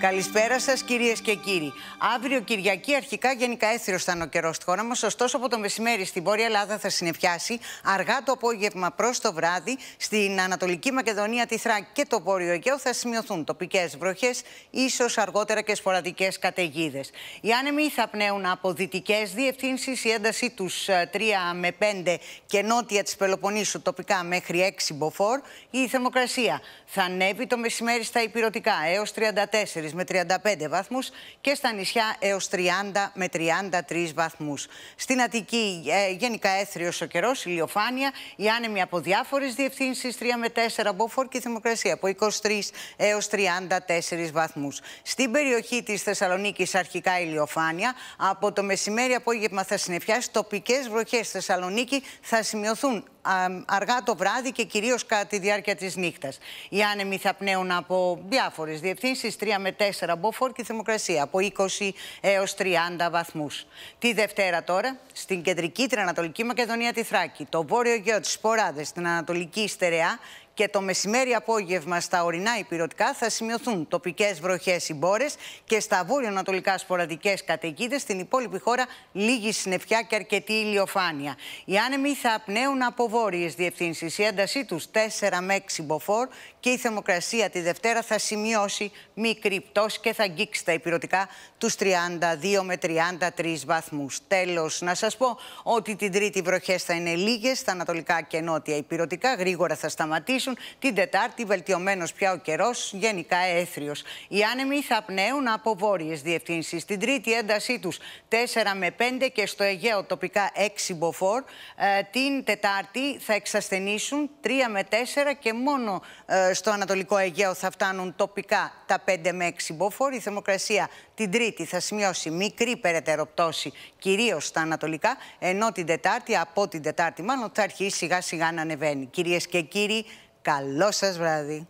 Καλησπέρα σας, κυρίες και κύριοι. Αύριο Κυριακή, αρχικά γενικά έθριο θα είναι ο καιρός στη χώρα μας. Ωστόσο, από το μεσημέρι στην Βόρεια Ελλάδα θα συνεφιάσει αργά το απόγευμα προς το βράδυ. Στην Ανατολική Μακεδονία, τη Θράκη και το Βόρειο Αιγαίο θα σημειωθούν τοπικές βροχές, ίσως αργότερα και σποραδικές καταιγίδες. Οι άνεμοι θα πνέουν από δυτικές διευθύνσεις. Η ένταση τους 3 ε, με 5 και νότια της Πελοπονίσου τοπικά μέχρι 6 μποφόρ. Η θερμοκρασία θα ανέβει το μεσημέρι στα υπηρωτικά έω 34 με 35 βαθμούς και στα νησιά έως 30 με 33 βαθμούς. Στην Αττική ε, γενικά έθριος ο καιρός, ηλιοφάνεια, οι άνεμοι από διάφορες διευθύνσεις 3 με 4 μποφόρ και θερμοκρασία από 23 έως 34 βαθμούς. Στην περιοχή της Θεσσαλονίκης αρχικά ηλιοφάνεια, από το μεσημέρι απόγευμα θα συνεφιάσει τοπικές βροχές Θεσσαλονίκη θα σημειωθούν αργά το βράδυ και κυρίως κατά τη διάρκεια της νύχτας. Οι άνεμοι θα πνέουν από διάφορες διευθύνσεις, 3 με 4 μποφόρ και θερμοκρασία από 20 έω 30 βαθμούς. Τη Δευτέρα τώρα, στην κεντρική την Ανατολική Μακεδονία τη Θράκη, το βόρειο γέο τη Ποράδε, στην Ανατολική Στερεά και το μεσημέρι απόγευμα στα ορεινά υπηρετικά θα σημειωθούν τοπικές βροχές ή και στα βόρειο-ανατολικά σποραδικές καταιγίδες στην υπόλοιπη χώρα λίγη συννεφιά και αρκετή ηλιοφάνεια. Οι άνεμοι θα απνέουν από βόρειες διευθύνσεις. Η έντασή τους 4 με 6 μποφόρ και η θερμοκρασία τη Δευτέρα θα σημειώσει μικρή πτώση και θα αγγίξει τα υπηρετικά τους 32 με 33 βαθμούς. Τέλος, να σας πω ότι την Τρίτη βροχές θα είναι λίγες στα ανατολικά και νότια υπηρετικά. Γρήγορα θα σταματήσουν. Την Τετάρτη, βελτιωμένος πια ο καιρός, γενικά έθριος. Οι άνεμοι θα πνέουν από βόρειες διευθύνσεις. Την Τρίτη, έντασή τους 4 με 5 και στο Αιγαίο τοπικά 6 μποφόρ. Ε, την Τετάρτη θα εξασθενήσουν 3 με 4 και μόνο ε, στο Ανατολικό Αιγαίο θα φτάνουν τοπικά τα 5 με 6 μποφόρ. Η θερμοκρασία την Τρίτη θα σημειώσει μικρή περαιτέρω πτώση, κυρίως στα Ανατολικά, ενώ την Τετάρτη, από την Τετάρτη μάλλον, θα αρχίσει σιγά σιγά να ανεβαίνει. Κυρίες και κύριοι, Καλό σας βράδυ.